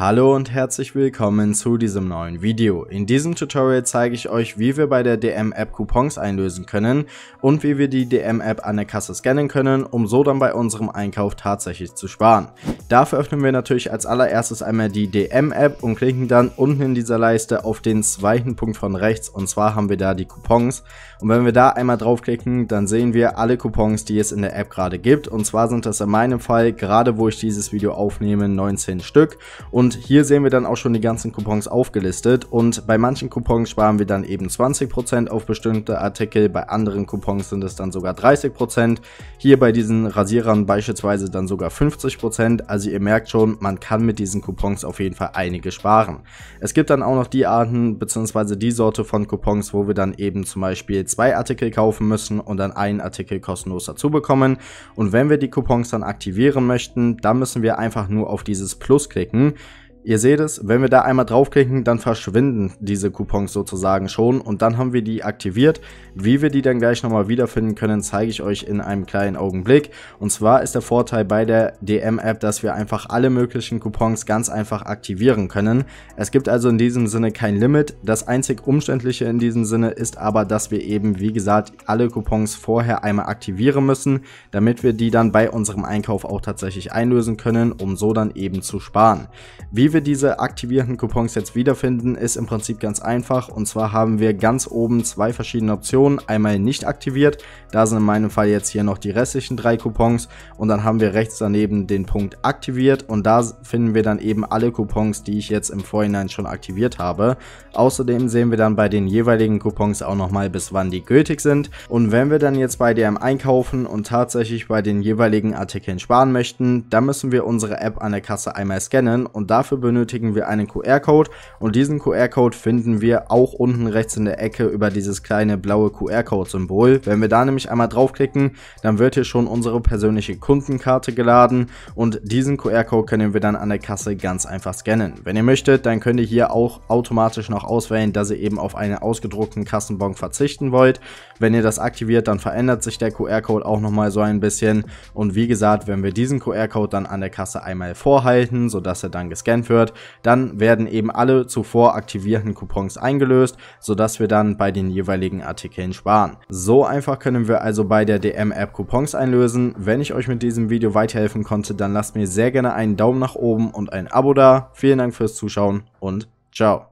Hallo und herzlich willkommen zu diesem neuen Video. In diesem Tutorial zeige ich euch, wie wir bei der DM-App Coupons einlösen können und wie wir die DM-App an der Kasse scannen können, um so dann bei unserem Einkauf tatsächlich zu sparen. Dafür öffnen wir natürlich als allererstes einmal die DM-App und klicken dann unten in dieser Leiste auf den zweiten Punkt von rechts und zwar haben wir da die Coupons und wenn wir da einmal draufklicken, dann sehen wir alle Coupons, die es in der App gerade gibt und zwar sind das in meinem Fall, gerade wo ich dieses Video aufnehme, 19 Stück und und hier sehen wir dann auch schon die ganzen Coupons aufgelistet und bei manchen Coupons sparen wir dann eben 20% auf bestimmte Artikel, bei anderen Coupons sind es dann sogar 30%, hier bei diesen Rasierern beispielsweise dann sogar 50%, also ihr merkt schon, man kann mit diesen Coupons auf jeden Fall einige sparen. Es gibt dann auch noch die Arten bzw. die Sorte von Coupons, wo wir dann eben zum Beispiel zwei Artikel kaufen müssen und dann einen Artikel kostenlos dazu bekommen und wenn wir die Coupons dann aktivieren möchten, dann müssen wir einfach nur auf dieses Plus klicken Ihr seht es, wenn wir da einmal draufklicken, dann verschwinden diese Coupons sozusagen schon und dann haben wir die aktiviert. Wie wir die dann gleich nochmal wiederfinden können, zeige ich euch in einem kleinen Augenblick. Und zwar ist der Vorteil bei der DM-App, dass wir einfach alle möglichen Coupons ganz einfach aktivieren können. Es gibt also in diesem Sinne kein Limit. Das einzig Umständliche in diesem Sinne ist aber, dass wir eben, wie gesagt, alle Coupons vorher einmal aktivieren müssen, damit wir die dann bei unserem Einkauf auch tatsächlich einlösen können, um so dann eben zu sparen. Wie wir diese aktivierten Coupons jetzt wiederfinden, ist im Prinzip ganz einfach. Und zwar haben wir ganz oben zwei verschiedene Optionen. Einmal nicht aktiviert, da sind in meinem Fall jetzt hier noch die restlichen drei Coupons. Und dann haben wir rechts daneben den Punkt aktiviert und da finden wir dann eben alle Coupons, die ich jetzt im Vorhinein schon aktiviert habe. Außerdem sehen wir dann bei den jeweiligen Coupons auch nochmal, bis wann die gültig sind. Und wenn wir dann jetzt bei DM einkaufen und tatsächlich bei den jeweiligen Artikeln sparen möchten, dann müssen wir unsere App an der Kasse einmal scannen und dafür benötigen wir einen QR-Code und diesen QR-Code finden wir auch unten rechts in der Ecke über dieses kleine blaue QR-Code-Symbol. Wenn wir da nämlich einmal draufklicken, dann wird hier schon unsere persönliche Kundenkarte geladen und diesen QR-Code können wir dann an der Kasse ganz einfach scannen. Wenn ihr möchtet, dann könnt ihr hier auch automatisch noch auswählen, dass ihr eben auf einen ausgedruckten Kassenbon verzichten wollt. Wenn ihr das aktiviert, dann verändert sich der QR-Code auch nochmal so ein bisschen und wie gesagt, wenn wir diesen QR-Code dann an der Kasse einmal vorhalten, sodass er dann gescannt wird, wird, dann werden eben alle zuvor aktivierten Coupons eingelöst, sodass wir dann bei den jeweiligen Artikeln sparen. So einfach können wir also bei der DM-App Coupons einlösen. Wenn ich euch mit diesem Video weiterhelfen konnte, dann lasst mir sehr gerne einen Daumen nach oben und ein Abo da. Vielen Dank fürs Zuschauen und ciao.